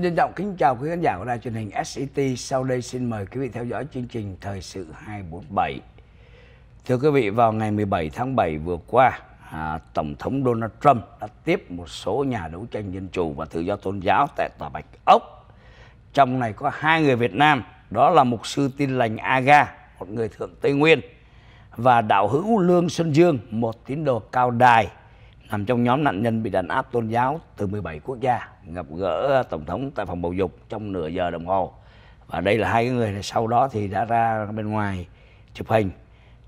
xin trân trọng kính chào quý khán giả của đài truyền hình SCT. E Sau đây xin mời quý vị theo dõi chương trình Thời sự 247. Thưa quý vị, vào ngày 17 tháng 7 vừa qua, à, Tổng thống Donald Trump đã tiếp một số nhà đấu tranh dân chủ và tự do tôn giáo tại Tòa Bạch Ốc. Trong này có hai người Việt Nam, đó là mục sư tin lành Aga, một người thượng Tây Nguyên, và đạo hữu Lương Xuân Dương, một tín đồ cao đài nằm trong nhóm nạn nhân bị đàn áp tôn giáo từ 17 quốc gia gặp gỡ ờ, tổng thống tại phòng bầu dục trong nửa giờ đồng hồ và đây là hai người này sau đó thì đã ra bên ngoài chụp hình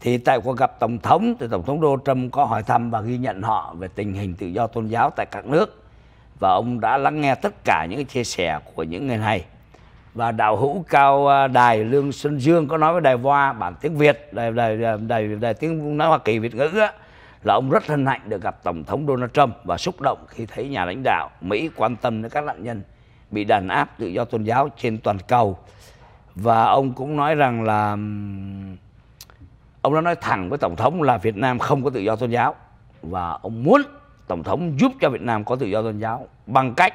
thì tại cuộc gặp tổng thống thì tổng thống Donald Trump có hỏi thăm và ghi nhận họ về tình hình tự do tôn giáo tại các nước và ông đã lắng nghe tất cả những chia sẻ của những người này và đạo hữu cao ờ, đài lương xuân dương có nói với đài voa bản tiếng việt đài đài đài, đài, đài tiếng nói hoa kỳ việt ngữ á, là ông rất hân hạnh được gặp Tổng thống Donald Trump và xúc động khi thấy nhà lãnh đạo Mỹ quan tâm đến các nạn nhân bị đàn áp tự do tôn giáo trên toàn cầu. Và ông cũng nói rằng là ông đã nói thẳng với Tổng thống là Việt Nam không có tự do tôn giáo và ông muốn Tổng thống giúp cho Việt Nam có tự do tôn giáo bằng cách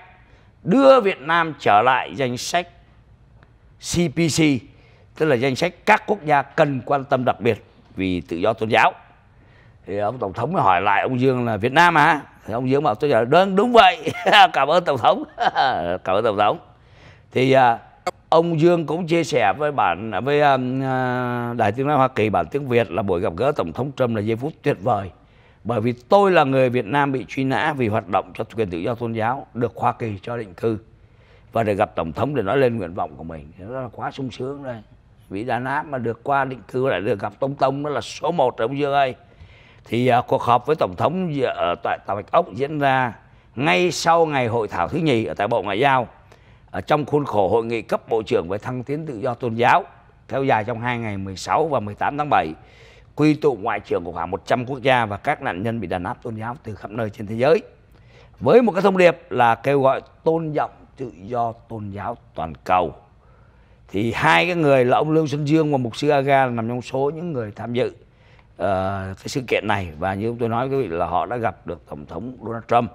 đưa Việt Nam trở lại danh sách CPC, tức là danh sách các quốc gia cần quan tâm đặc biệt vì tự do tôn giáo thì ông tổng thống mới hỏi lại ông dương là việt nam à thì ông dương bảo tôi trả đơn đúng vậy cảm ơn tổng thống cảm ơn tổng thống thì à, ông dương cũng chia sẻ với bạn với à, à, đại tiếng nói hoa kỳ bản tiếng việt là buổi gặp gỡ tổng thống trump là giây phút tuyệt vời bởi vì tôi là người Việt Nam bị truy nã vì hoạt động cho quyền tự do tôn giáo được Hoa Kỳ cho định cư và để gặp tổng thống để nói lên nguyện vọng của mình đó là quá sung sướng đây vì đàn áp mà được qua định cư lại được gặp Tông Tông đó là số 1 rồi ông Dương ơi thì uh, cuộc họp với tổng thống ở à, tại tòa bạch ốc diễn ra ngay sau ngày hội thảo thứ nhì ở tại bộ ngoại giao ở trong khuôn khổ hội nghị cấp bộ trưởng về thăng tiến tự do tôn giáo theo dài trong hai ngày 16 và 18 tháng 7 quy tụ ngoại trưởng của khoảng 100 quốc gia và các nạn nhân bị đàn áp tôn giáo từ khắp nơi trên thế giới với một cái thông điệp là kêu gọi tôn trọng tự do tôn giáo toàn cầu thì hai cái người là ông Lưu Xuân Dương và mục sư Aga nằm trong số những người tham dự Ờ, cái sự kiện này và như tôi nói quý vị là họ đã gặp được tổng thống Donald Trump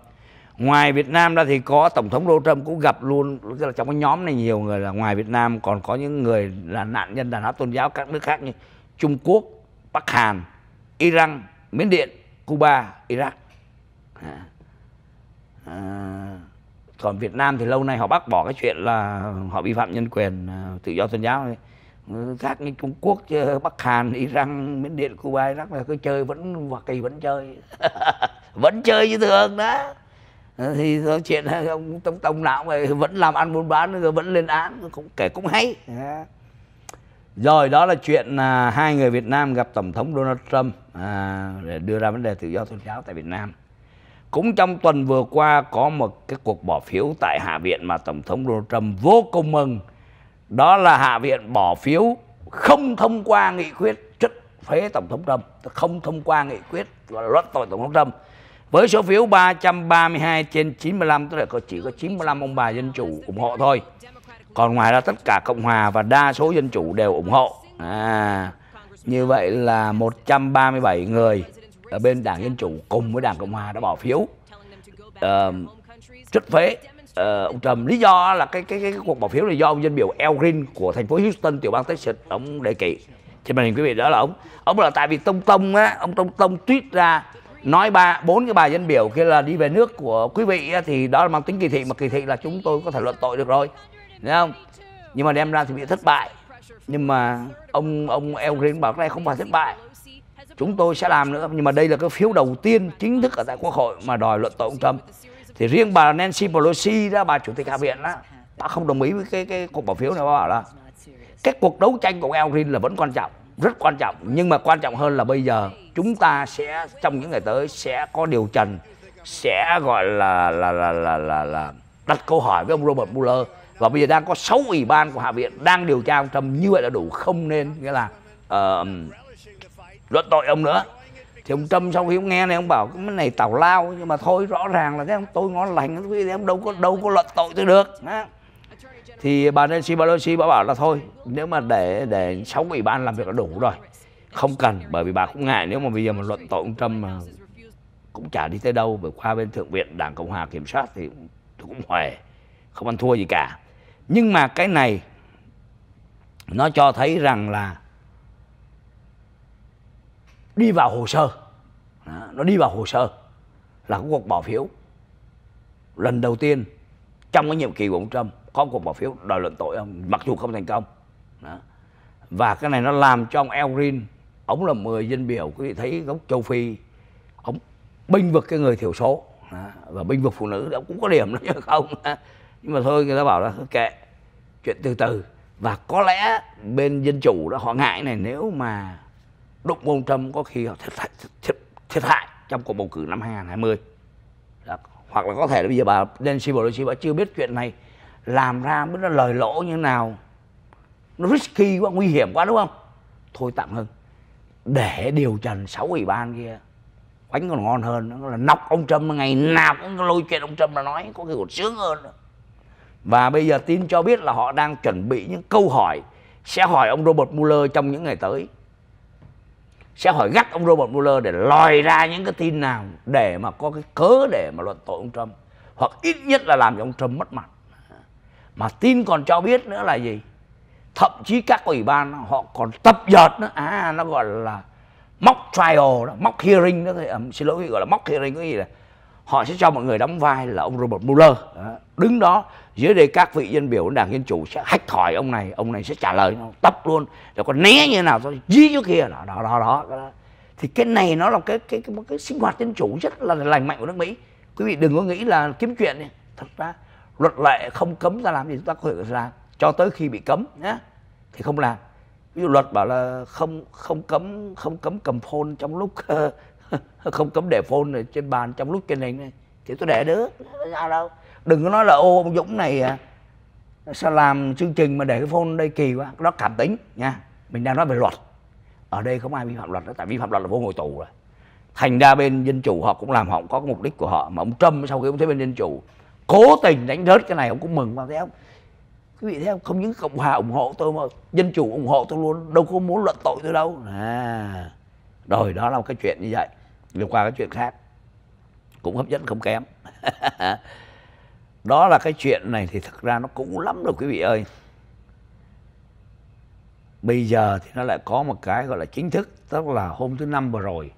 ngoài Việt Nam ra thì có tổng thống Donald Trump cũng gặp luôn tức là trong cái nhóm này nhiều người là ngoài Việt Nam còn có những người là nạn nhân đàn áp tôn giáo các nước khác như Trung Quốc, Bắc Hàn, Iran, Miến Điện, Cuba, Iraq. À. à. Còn Việt Nam thì lâu nay họ bác bỏ cái chuyện là họ vi phạm nhân quyền à, tự do tôn giáo. Ấy các như Trung Quốc, Bắc Hàn, Iran, Miến Điện, Cuba, Iraq là cứ chơi vẫn Hoa Kỳ vẫn chơi, vẫn chơi như thường đó. Thì chuyện ông tổng tổng não mà vẫn làm ăn buôn bán rồi vẫn lên án cũng kể cũng hay. Rồi đó là chuyện là hai người Việt Nam gặp tổng thống Donald Trump à, để đưa ra vấn đề tự do tôn giáo tại Việt Nam. Cũng trong tuần vừa qua có một cái cuộc bỏ phiếu tại Hạ viện mà tổng thống Donald Trump vô cùng mừng đó là hạ viện bỏ phiếu không thông qua nghị quyết chức phế tổng thống Trump không thông qua nghị quyết gọi là luận tội tổng thống Trump với số phiếu 332 trên 95 tức là có chỉ có 95 ông bà dân chủ ủng hộ thôi còn ngoài ra tất cả cộng hòa và đa số dân chủ đều ủng hộ à, như vậy là 137 người ở bên đảng dân chủ cùng với đảng cộng hòa đã bỏ phiếu uh, ờ, chất phế Ờ, ông Trump lý do là cái cái cái cuộc bỏ phiếu này do ông dân biểu El Green của thành phố Houston tiểu bang Texas ông đề kỷ trên màn hình quý vị đó là ông ông là tại vì tông tông á ông tông tông tweet ra nói ba bốn cái bài dân biểu kia là đi về nước của quý vị á, thì đó là mang tính kỳ thị mà kỳ thị là chúng tôi có thể luận tội được rồi đúng không nhưng mà đem ra thì bị thất bại nhưng mà ông ông El Green bảo cái này không phải thất bại chúng tôi sẽ làm nữa nhưng mà đây là cái phiếu đầu tiên chính thức ở tại quốc hội mà đòi luận tội ông Trump thì riêng bà Nancy Pelosi đó bà chủ tịch hạ viện đó bà không đồng ý với cái cái cuộc bỏ phiếu này bà bảo là cái cuộc đấu tranh của El Green là vẫn quan trọng rất quan trọng nhưng mà quan trọng hơn là bây giờ chúng ta sẽ trong những ngày tới sẽ có điều trần sẽ gọi là là là là là, là đặt câu hỏi với ông Robert Mueller và bây giờ đang có 6 ủy ban của Hạ viện đang điều tra ông Trump như vậy là đủ không nên nghĩa là uh, luận tội ông nữa thì ông Trâm sau khi ông nghe này ông bảo cái này tào lao nhưng mà thôi rõ ràng là thế ông tôi ngon lành quý em đâu có đâu có luận tội tôi được đó. thì bà Nancy Pelosi bà bảo là thôi nếu mà để để sáu ủy ban làm việc là đủ rồi không cần bởi vì bà cũng ngại nếu mà bây giờ mà luận tội ông Trâm mà cũng chả đi tới đâu bởi qua bên thượng viện đảng cộng hòa kiểm soát thì tôi cũng huề không ăn thua gì cả nhưng mà cái này nó cho thấy rằng là đi vào hồ sơ đó, nó đi vào hồ sơ là có cuộc bỏ phiếu lần đầu tiên trong cái nhiệm kỳ của ông Trump có cuộc bỏ phiếu đòi luận tội ông mặc dù không thành công đó. và cái này nó làm cho ông Elrin ông là người dân biểu quý vị thấy gốc châu Phi ông binh vực cái người thiểu số đó. và binh vực phụ nữ đó cũng có điểm đó chứ không đó. nhưng mà thôi người ta bảo là kệ chuyện từ từ và có lẽ bên dân chủ đó họ ngại này nếu mà đụng ông Trump có khi họ thiệt hại, thiệt, thiệt hại trong cuộc bầu cử năm 2020 Đó. hoặc là có thể là bây giờ bà Nancy Pelosi bà chưa biết chuyện này làm ra biết nó lời lỗ như thế nào nó risky quá nguy hiểm quá đúng không thôi tạm hơn để điều trần sáu ủy ban kia quánh còn ngon hơn nó là nọc ông trump ngày nào cũng lôi chuyện ông trump là nói có khi còn sướng hơn và bây giờ tin cho biết là họ đang chuẩn bị những câu hỏi sẽ hỏi ông robert mueller trong những ngày tới sẽ hỏi gắt ông Robert Mueller để lòi ra những cái tin nào để mà có cái cớ để mà luận tội ông Trump hoặc ít nhất là làm cho ông Trump mất mặt mà tin còn cho biết nữa là gì thậm chí các ủy ban họ còn tập dợt nữa à nó gọi là mock trial đó, mock hearing đó thì xin lỗi gọi là mock hearing có gì là họ sẽ cho mọi người đóng vai là ông Robert Mueller đứng đó dưới đây các vị dân biểu đảng dân chủ sẽ hách hỏi ông này ông này sẽ trả lời nó tấp luôn rồi còn né như thế nào rồi dí chỗ kia đó đó đó, đó thì cái này nó là cái cái cái, cái sinh hoạt dân chủ rất là lành mạnh của nước Mỹ quý vị đừng có nghĩ là kiếm chuyện này. thật ra luật lệ không cấm ra làm gì chúng ta có thể làm cho tới khi bị cấm nhé thì không làm ví dụ luật bảo là không không cấm không cấm cầm phone trong lúc ờ, không cấm để phone này trên bàn trong lúc trên hình này thì tôi để được ra đâu đừng có nói là ô ông dũng này à, sao làm chương trình mà để cái phone đây kỳ quá nó cảm tính nha mình đang nói về luật ở đây không ai vi phạm luật đó tại vi phạm luật là vô ngồi tù rồi thành ra bên dân chủ họ cũng làm họ cũng có mục đích của họ mà ông trump sau khi ông thấy bên dân chủ cố tình đánh rớt cái này ông cũng mừng mà thấy không quý vị thấy không không những cộng hòa ủng hộ tôi mà dân chủ ủng hộ tôi luôn đâu có muốn luận tội tôi đâu à rồi đó là một cái chuyện như vậy liên quan cái chuyện khác cũng hấp dẫn không kém đó là cái chuyện này thì thực ra nó cũng lắm rồi quý vị ơi bây giờ thì nó lại có một cái gọi là chính thức tức là hôm thứ năm vừa rồi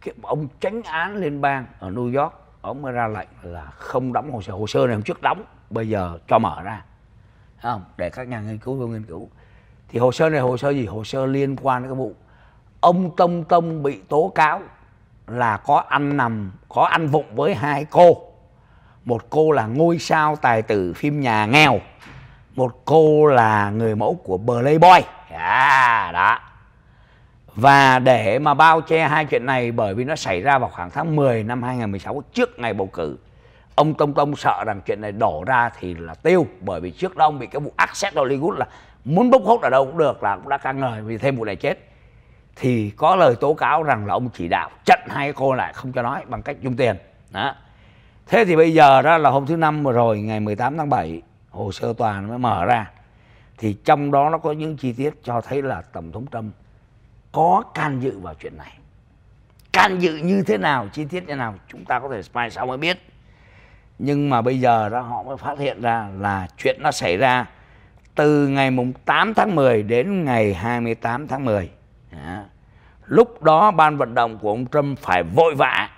cái ông tránh án liên bang ở New York ông mới ra lệnh là không đóng hồ sơ hồ sơ này hôm trước đóng bây giờ cho mở ra không để các nhà nghiên cứu vô nghiên cứu thì hồ sơ này hồ sơ gì hồ sơ liên quan đến cái vụ ông Tông Tông bị tố cáo là có anh nằm có anh vụng với hai cô một cô là ngôi sao tài tử phim nhà nghèo một cô là người mẫu của playboy à đó và để mà bao che hai chuyện này bởi vì nó xảy ra vào khoảng tháng 10 năm 2016 trước ngày bầu cử ông Tông Tông sợ rằng chuyện này đổ ra thì là tiêu bởi vì trước đó ông bị cái vụ access Hollywood là muốn bốc hốt ở đâu cũng được là cũng đã ca ngời vì thêm vụ này chết thì có lời tố cáo rằng là ông chỉ đạo chặn hai cô lại không cho nói bằng cách dùng tiền đó thế thì bây giờ đó là hôm thứ năm vừa rồi ngày 18 tháng 7 hồ sơ tòa mới mở ra thì trong đó nó có những chi tiết cho thấy là tổng thống trump có can dự vào chuyện này can dự như thế nào chi tiết như nào chúng ta có thể spy sau mới biết nhưng mà bây giờ đó họ mới phát hiện ra là chuyện nó xảy ra từ ngày mùng 8 tháng 10 đến ngày 28 tháng 10 Dạ. lúc đó ban vận động của ông trump phải vội vã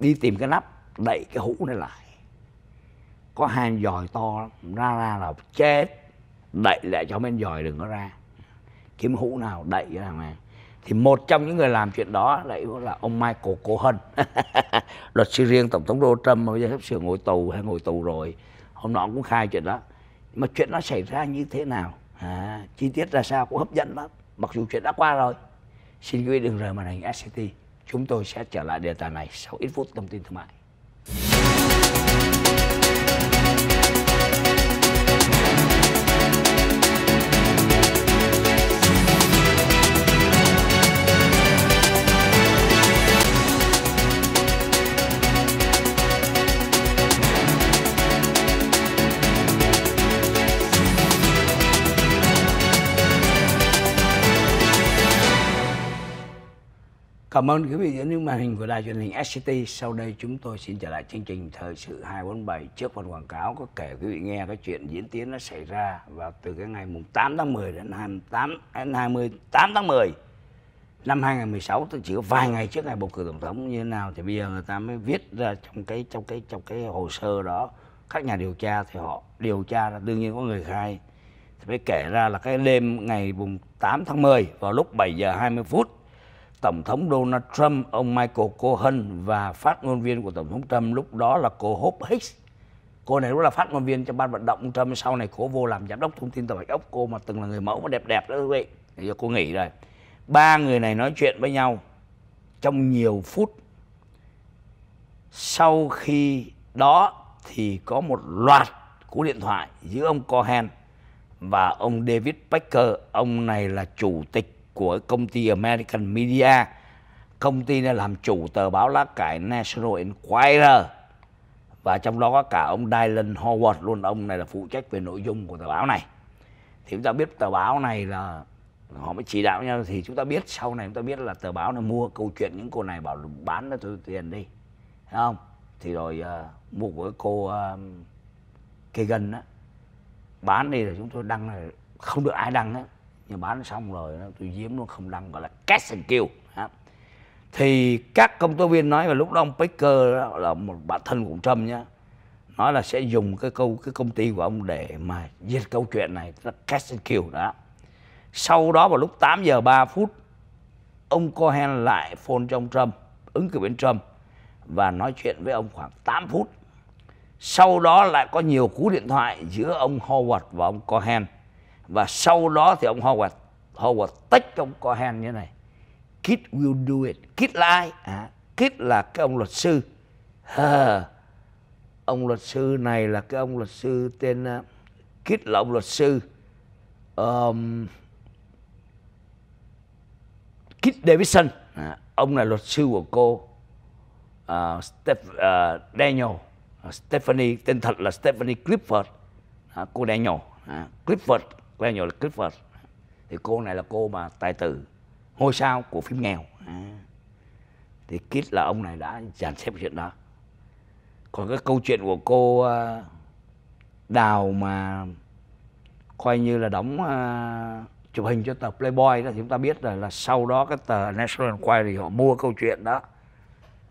đi tìm cái nắp đẩy cái hũ này lại có hàng giòi to ra ra là chết đẩy lại cho bên giòi đừng có ra kiếm hũ nào đẩy ra thằng này thì một trong những người làm chuyện đó lại là ông Michael Cohen luật sư riêng tổng thống Donald Trump mà bây giờ sắp sửa ngồi tù hay ngồi tù rồi hôm nọ cũng khai chuyện đó mà chuyện nó xảy ra như thế nào à, chi tiết ra sao cũng hấp dẫn lắm mặc dù chuyện đã qua rồi xin quý vị đừng rời màn hình SCT chúng tôi sẽ trở lại đề tài này sau ít phút thông tin thương mại Cảm ơn quý vị đến những màn hình của đài truyền hình SCT. Sau đây chúng tôi xin trở lại chương trình Thời sự 247 trước phần quảng cáo có kể quý vị nghe cái chuyện diễn tiến nó xảy ra vào từ cái ngày mùng 8 tháng 10 đến 28 đến 28 tháng 10 năm 2016 tức chỉ có vài ngày trước ngày bầu cử tổng thống như thế nào thì bây giờ người ta mới viết ra trong cái trong cái trong cái hồ sơ đó các nhà điều tra thì họ điều tra là đương nhiên có người khai thì mới kể ra là cái đêm ngày mùng 8 tháng 10 vào lúc 7 giờ 20 phút Tổng thống Donald Trump, ông Michael Cohen và phát ngôn viên của Tổng thống Trump lúc đó là cô Hope Hicks. Cô này lúc là phát ngôn viên cho ban vận động Trump, sau này cô vô làm giám đốc thông tin tờ Bạch Ốc, cô mà từng là người mẫu mà đẹp đẹp đó quý vị. Giờ cô nghỉ rồi. Ba người này nói chuyện với nhau trong nhiều phút. Sau khi đó thì có một loạt cú điện thoại giữa ông Cohen và ông David Packer, ông này là chủ tịch của công ty American Media. Công ty này làm chủ tờ báo lá cải National Enquirer. Và trong đó có cả ông Dylan Howard luôn, ông này là phụ trách về nội dung của tờ báo này. Thì chúng ta biết tờ báo này là họ mới chỉ đạo nhau thì chúng ta biết sau này chúng ta biết là tờ báo này mua câu chuyện những cô này bảo bán nó tôi tiền đi. Thấy không? Thì rồi uh, mua của cô uh, Kagan á bán đi là chúng tôi đăng là không được ai đăng á nhưng bán xong rồi tôi giếm luôn không đăng gọi là cash and kill thì các công tố viên nói và lúc đó ông Baker đó là một bạn thân của ông Trump nhá nói là sẽ dùng cái câu cái công ty của ông để mà giết câu chuyện này là cash and kill đó sau đó vào lúc 8 giờ 3 phút ông Cohen lại phone cho ông Trump ứng cử viên Trump và nói chuyện với ông khoảng 8 phút sau đó lại có nhiều cú điện thoại giữa ông Howard và ông Cohen và sau đó thì ông Howard Howard tách ông Cohen như này Kid will do it Kid là ai à, Kid là cái ông luật sư à, ông luật sư này là cái ông luật sư tên uh, ờ, Kid là ông luật sư um, Kid Davidson à, ông là luật sư của cô uh, Steph, uh, Daniel à, Stephanie tên thật là Stephanie Clifford à, cô Daniel à, Clifford Cleo là Clifford thì cô này là cô mà tài tử ngôi sao của phim nghèo à. thì kít là ông này đã dàn xếp chuyện đó còn cái câu chuyện của cô à, đào mà coi như là đóng uh, chụp hình cho tờ Playboy đó thì chúng ta biết rồi là sau đó cái tờ National thì họ mua câu chuyện đó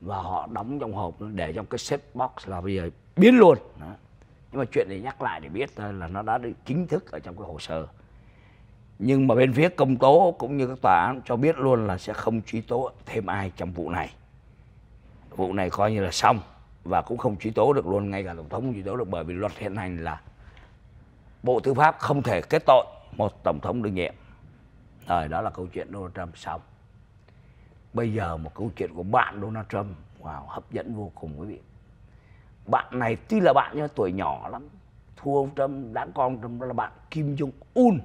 và họ đóng trong hộp để trong cái set box là bây giờ biến luôn đó nhưng mà chuyện này nhắc lại để biết thôi là nó đã được chính thức ở trong cái hồ sơ nhưng mà bên phía công tố cũng như các tòa án cho biết luôn là sẽ không truy tố thêm ai trong vụ này vụ này coi như là xong và cũng không truy tố được luôn ngay cả tổng thống không truy tố được bởi vì luật hiện hành là bộ tư pháp không thể kết tội một tổng thống đương nhiệm rồi đó là câu chuyện Donald Trump xong bây giờ một câu chuyện của bạn Donald Trump wow hấp dẫn vô cùng quý vị bạn này tuy là bạn nhưng mà tuổi nhỏ lắm thua ông trump đã con trump là bạn kim jong un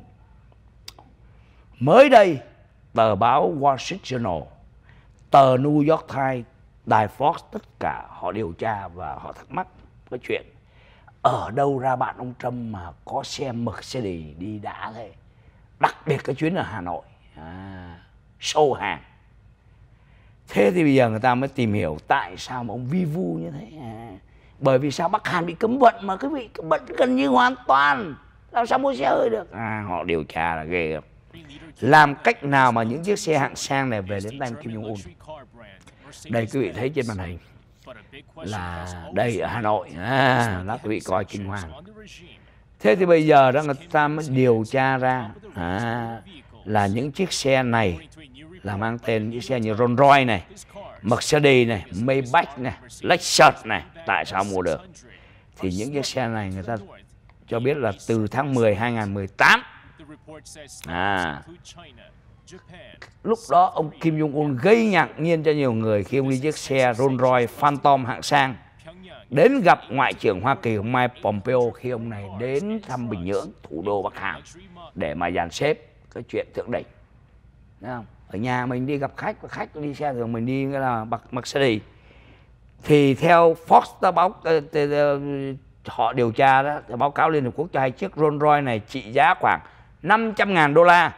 mới đây tờ báo washington journal tờ new york times đài fox tất cả họ điều tra và họ thắc mắc cái chuyện ở đâu ra bạn ông trump mà có xe mercedes đi đã thế đặc biệt cái chuyến ở hà nội à, sâu hàng thế thì bây giờ người ta mới tìm hiểu tại sao mà ông vi vu như thế à bởi vì sao bắc hàn bị cấm vận mà cái vị cấm vận gần như hoàn toàn làm sao mua xe hơi được à họ điều tra là ghê lắm làm cách nào mà những chiếc xe hạng sang này về đến tay Kim Jong Un đây quý vị thấy trên màn hình là đây ở Hà Nội à, đó quý vị coi kinh hoàng thế thì bây giờ đó người ta mới điều tra ra à, là những chiếc xe này là mang tên những xe như Rolls Royce này Mercedes này Maybach này Lexus này tại sao mua được thì những cái xe này người ta cho biết là từ tháng 10 2018 à lúc đó ông Kim Jong Un gây ngạc nhiên cho nhiều người khi ông đi chiếc xe Rolls Royce Phantom hạng sang đến gặp ngoại trưởng Hoa Kỳ Mike Pompeo khi ông này đến thăm Bình Nhưỡng thủ đô Bắc Hàn để mà dàn xếp cái chuyện thượng đỉnh không? ở nhà mình đi gặp khách và khách đi xe rồi mình đi là bạc Mercedes thì theo Fox đã báo họ điều tra đó báo cáo Liên Hợp Quốc cho hai chiếc Rolls Royce này trị giá khoảng 500 ngàn đô la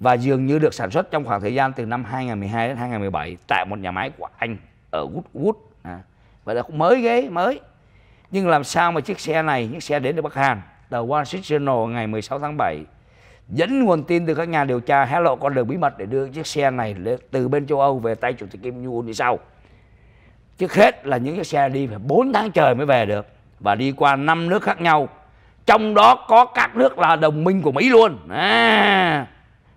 và dường như được sản xuất trong khoảng thời gian từ năm 2012 đến 2017 tại một nhà máy của Anh ở Woodwood à, vậy là cũng mới ghế mới nhưng làm sao mà chiếc xe này những xe đến từ Bắc Hàn tờ Wall Street Journal ngày 16 tháng 7 dẫn nguồn tin từ các nhà điều tra hé lộ con đường bí mật để đưa chiếc xe này từ bên châu Âu về tay chủ tịch Kim Jong Un như sau trước hết là những cái xe đi phải 4 tháng trời mới về được và đi qua năm nước khác nhau trong đó có các nước là đồng minh của Mỹ luôn à.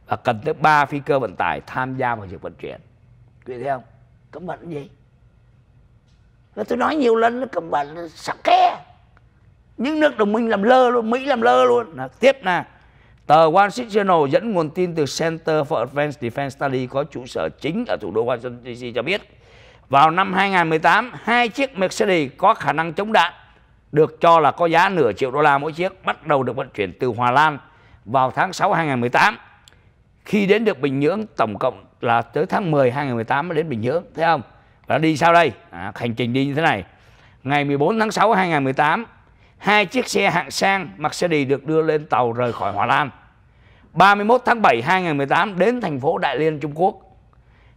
và cần tới 3 phi cơ vận tải tham gia vào việc vận chuyển quý thấy không cấm vận gì và tôi nói nhiều lần nó cấm vận sặc ke những nước đồng minh làm lơ luôn Mỹ làm lơ luôn là, tiếp nè. Tờ Wall Street Journal dẫn nguồn tin từ Center for Advanced Defense Study có trụ sở chính ở thủ đô Washington DC cho biết vào năm 2018, hai chiếc Mercedes có khả năng chống đạn được cho là có giá nửa triệu đô la mỗi chiếc bắt đầu được vận chuyển từ Hòa Lan vào tháng 6 2018. Khi đến được Bình Nhưỡng tổng cộng là tới tháng 10 2018 mới đến Bình Nhưỡng, thấy không? Và đi sao đây? À, hành trình đi như thế này. Ngày 14 tháng 6 2018, hai chiếc xe hạng sang Mercedes được đưa lên tàu rời khỏi Hòa Lan. 31 tháng 7 2018 đến thành phố Đại Liên Trung Quốc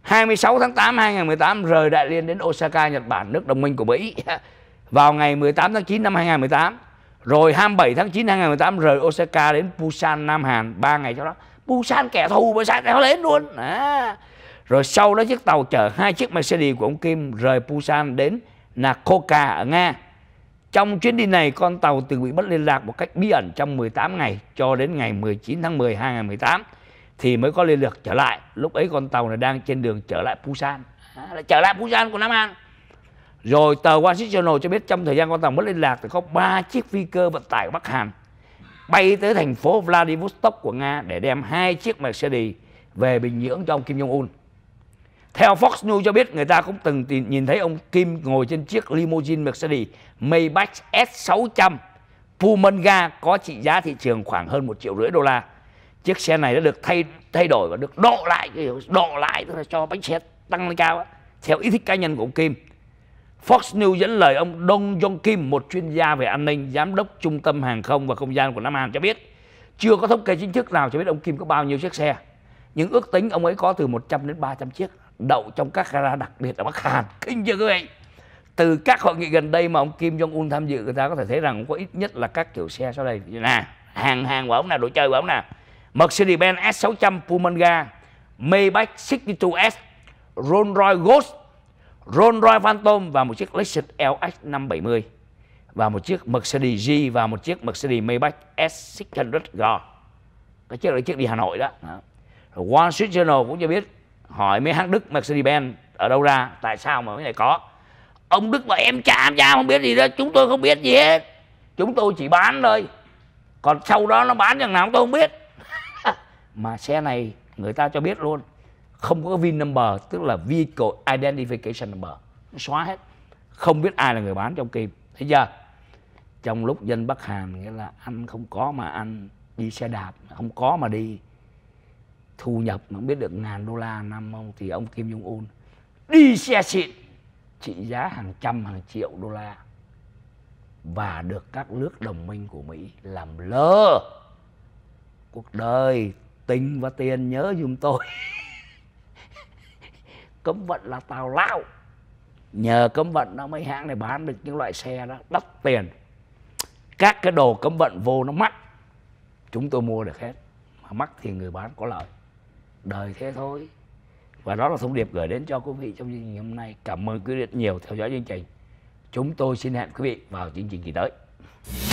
26 tháng 8 2018 rời Đại Liên đến Osaka, Nhật Bản, nước đồng minh của Mỹ vào ngày 18 tháng 9 năm 2018. Rồi 27 tháng 9 năm 2018 rời Osaka đến Busan, Nam Hàn 3 ngày sau đó. Busan kẻ thù mà sát nó lên luôn. À. Rồi sau đó chiếc tàu chở hai chiếc Mercedes của ông Kim rời Busan đến Nakoka ở Nga. Trong chuyến đi này, con tàu từng bị mất liên lạc một cách bí ẩn trong 18 ngày cho đến ngày 19 tháng 10 2018 thì mới có liên lạc trở lại lúc ấy con tàu này đang trên đường trở lại Busan à, trở lại Busan của Nam An rồi tờ Washington Street cho biết trong thời gian con tàu mất liên lạc thì có ba chiếc phi cơ vận tải của Bắc Hàn bay tới thành phố Vladivostok của Nga để đem hai chiếc Mercedes về Bình Nhưỡng cho ông Kim Jong-un. Theo Fox News cho biết người ta cũng từng tìm, nhìn thấy ông Kim ngồi trên chiếc limousine Mercedes Maybach S600 Pullman Ga có trị giá thị trường khoảng hơn 1 triệu rưỡi đô la chiếc xe này đã được thay thay đổi và được độ lại độ lại tức là cho bánh xe tăng lên cao đó, theo ý thích cá nhân của ông Kim Fox News dẫn lời ông Dong Jong Kim, một chuyên gia về an ninh, giám đốc trung tâm hàng không và không gian của Nam Hàn cho biết, chưa có thống kê chính thức nào cho biết ông Kim có bao nhiêu chiếc xe. Nhưng ước tính ông ấy có từ 100 đến 300 chiếc đậu trong các gara đặc biệt ở Bắc Hàn. Kinh chưa quý vị? Từ các hội nghị gần đây mà ông Kim Jong Un tham dự, người ta có thể thấy rằng có ít nhất là các kiểu xe sau đây như nè, hàng hàng của ông nè, đồ chơi của ông nè. Mercedes-Benz S600 Pumanга, Maybach Signature S, Rolls-Royce Ghost, Rolls-Royce Phantom và một chiếc Lexus LX 570 và một chiếc Mercedes G và một chiếc Mercedes Maybach S600G. Cái chiếc là chiếc đi Hà Nội đó. Rồi Wall Street Journal cũng cho biết hỏi mấy hãng Đức Mercedes-Benz ở đâu ra, tại sao mà cái này có. Ông Đức bảo em cha em cha không biết gì đó, chúng tôi không biết gì hết. Chúng tôi chỉ bán thôi. Còn sau đó nó bán chừng nào tôi không biết mà xe này người ta cho biết luôn không có VIN number tức là vehicle identification number nó xóa hết không biết ai là người bán trong kim thấy chưa trong lúc dân Bắc Hàn nghĩa là anh không có mà anh đi xe đạp không có mà đi thu nhập mà biết được ngàn đô la năm không thì ông Kim Jong Un đi xe xịn trị giá hàng trăm hàng triệu đô la và được các nước đồng minh của Mỹ làm lơ cuộc đời tình và tiền nhớ dùm tôi cấm vận là tào lao nhờ cấm vận nó mấy hãng này bán được những loại xe đó đắt tiền các cái đồ cấm vận vô nó mắc chúng tôi mua được hết mà mắc thì người bán có lợi đời thế thôi và đó là thông điệp gửi đến cho quý vị trong chương trình hôm nay cảm ơn quý vị rất nhiều theo dõi chương trình chúng tôi xin hẹn quý vị vào chương trình kỳ tới